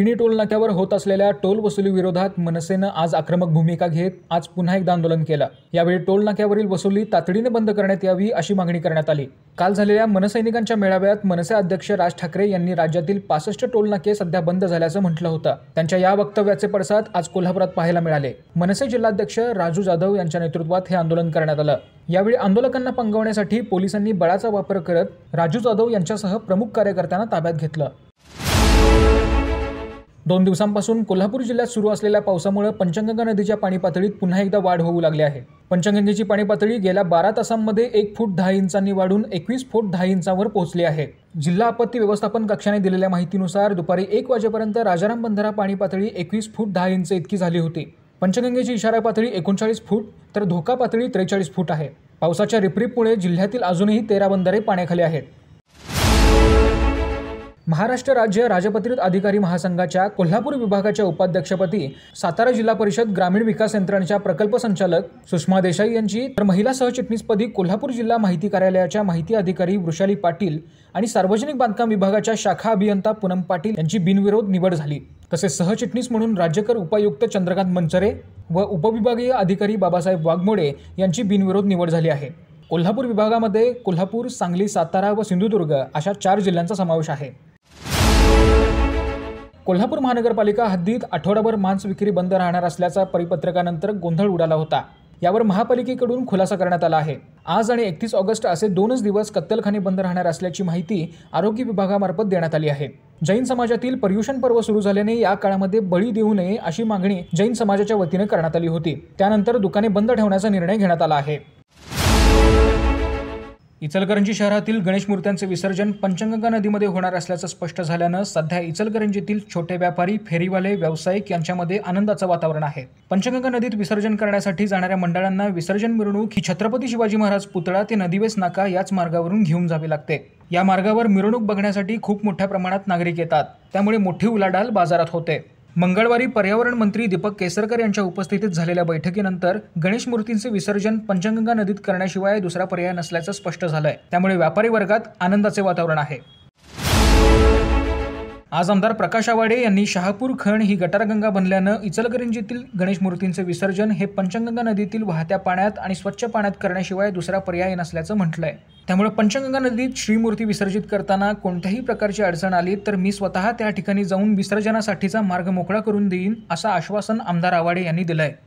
किणी toll नाक्यावर होत असलेल्या टोल वसुली विरोधात मनसेनं आज आक्रमक भूमिका घेत आज पुन्हा एकदा आंदोलन केलं यावेळी टोल नाक्यावरील वसुली तातडीने बंद करण्यात यावी अशी मागणी करण्यात आली काल झालेल्या मनसैनिकांच्या मेळाव्यात मनसे अध्यक्ष राज ठाकरे यांनी राज्यातील पासष्ट टोल नाके सध्या बंद झाल्याचं म्हटलं होतं त्यांच्या या वक्तव्याचे पडसाद आज कोल्हापुरात पाहायला मिळाले मनसे जिल्हाध्यक्ष राजू जाधव यांच्या नेतृत्वात हे आंदोलन करण्यात आलं यावेळी आंदोलकांना पंगवण्यासाठी पोलिसांनी बळाचा वापर करत राजू जाधव यांच्यासह प्रमुख कार्यकर्त्यांना ताब्यात घेतलं दोन दिवसांपासून कोल्हापूर जिल्ह्यात सुरू असलेल्या पावसामुळे पंचगंगा नदीच्या पाणी पातळीत पुन्हा एकदा वाढ होऊ लागली आहे पंचगंगेची पाणी पातळी गेल्या बारा तासांमध्ये एक फूट दहा इंचांनी वाढून एकवीस फूट दहा इंचावर पोहोचली आहे जिल्हा आपत्ती व्यवस्थापन कक्षाने दिलेल्या माहितीनुसार दुपारी एक वाजेपर्यंत राजाराम बंधारा पाणी पातळी एकवीस फूट दहा इंच इतकी झाली होती पंचगंगेची इशारा पातळी एकोणचाळीस फूट तर धोका पातळी त्रेचाळीस फूट आहे पावसाच्या रिपरिपमुळे जिल्ह्यातील अजूनही तेरा बंधारे पाण्याखाली आहेत महाराष्ट्र राज्य राजपत्रित अधिकारी महासंघाच्या कोल्हापूर विभागाच्या उपाध्यक्षपदी सातारा जिल्हा परिषद ग्रामीण विकास यंत्रणेच्या प्रकल्प संचालक सुषमा देसाई यांची तर महिला सहचिटणीसपदी कोल्हापूर जिल्हा माहिती कार्यालयाच्या माहिती अधिकारी वृषाली पाटील आणि सार्वजनिक बांधकाम विभागाच्या शाखा अभियंता पूनम पाटील यांची बिनविरोध निवड झाली तसेच सहचिटणीस म्हणून राज्यकर उपायुक्त चंद्रकांत मंचरे व उपविभागीय अधिकारी बाबासाहेब वाघमोडे यांची बिनविरोध निवड झाली आहे कोल्हापूर विभागामध्ये कोल्हापूर सांगली सातारा व सिंधुदुर्ग अशा चार जिल्ह्यांचा समावेश आहे कोल्हापूर महानगरपालिका हद्दीत आठवडाभर मांस विक्री बंद राहणार असल्याचा परिपत्रकानंतर गोंधळ उडाला होता यावर महापालिकेकडून खुलासा करण्यात आला आहे आज आणि एकतीस ऑगस्ट असे दोनच दिवस कत्तलखाने बंद राहणार असल्याची माहिती आरोग्य विभागामार्फत देण्यात आली आहे जैन समाजातील पर्युषण पर्व सुरू झाल्याने या काळामध्ये बळी देऊ नये अशी मागणी जैन समाजाच्या वतीने करण्यात आली होती त्यानंतर दुकाने बंद ठेवण्याचा निर्णय घेण्यात आला आहे इचलकरंजी शहरातील गणेश मूर्त्यांचे विसर्जन पंचगंगा नदीमध्ये होणार असल्याचं स्पष्ट झाल्यानं सध्या इचलकरंजीतील छोटे व्यापारी फेरीवाले व्यावसायिक यांच्यामध्ये आनंदाचं वातावरण आहे पंचगंगा नदीत विसर्जन करण्यासाठी जाणाऱ्या मंडळांना विसर्जन मिरवणूक ही छत्रपती शिवाजी महाराज पुतळा ते नदीवेस नाका याच मार्गावरून घेऊन जावे लागते या मार्गावर मिरवणूक बघण्यासाठी खूप मोठ्या प्रमाणात नागरिक येतात त्यामुळे मोठी उलाढाल बाजारात होते मंगळवारी पर्यावरण मंत्री दीपक केसरकर यांच्या उपस्थितीत झालेल्या बैठकीनंतर गणेश मूर्तींचे विसर्जन पंचगंगा नदीत करण्याशिवाय दुसरा पर्याय नसल्याचं स्पष्ट झालंय त्यामुळे व्यापारी वर्गात आनंदाचे वातावरण आहे आज आमदार प्रकाश आवाडे यांनी शहापूर खण ही गटारगंगा बनल्यानं इचलकरंजीतील गणेश मूर्तींचे विसर्जन हे पंचगंगा नदीतील वाहत्या पाण्यात आणि स्वच्छ पाण्यात करण्याशिवाय दुसरा पर्याय नसल्याचं म्हटलंय त्यामुळे पंचगंगा नदीत श्रीमूर्ती विसर्जित करताना कोणत्याही प्रकारची अडचण आली तर मी स्वतः त्या ठिकाणी जाऊन विसर्जनासाठीचा मार्ग मोकळा करून देईन असं आश्वासन आमदार आवाडे यांनी दिलंय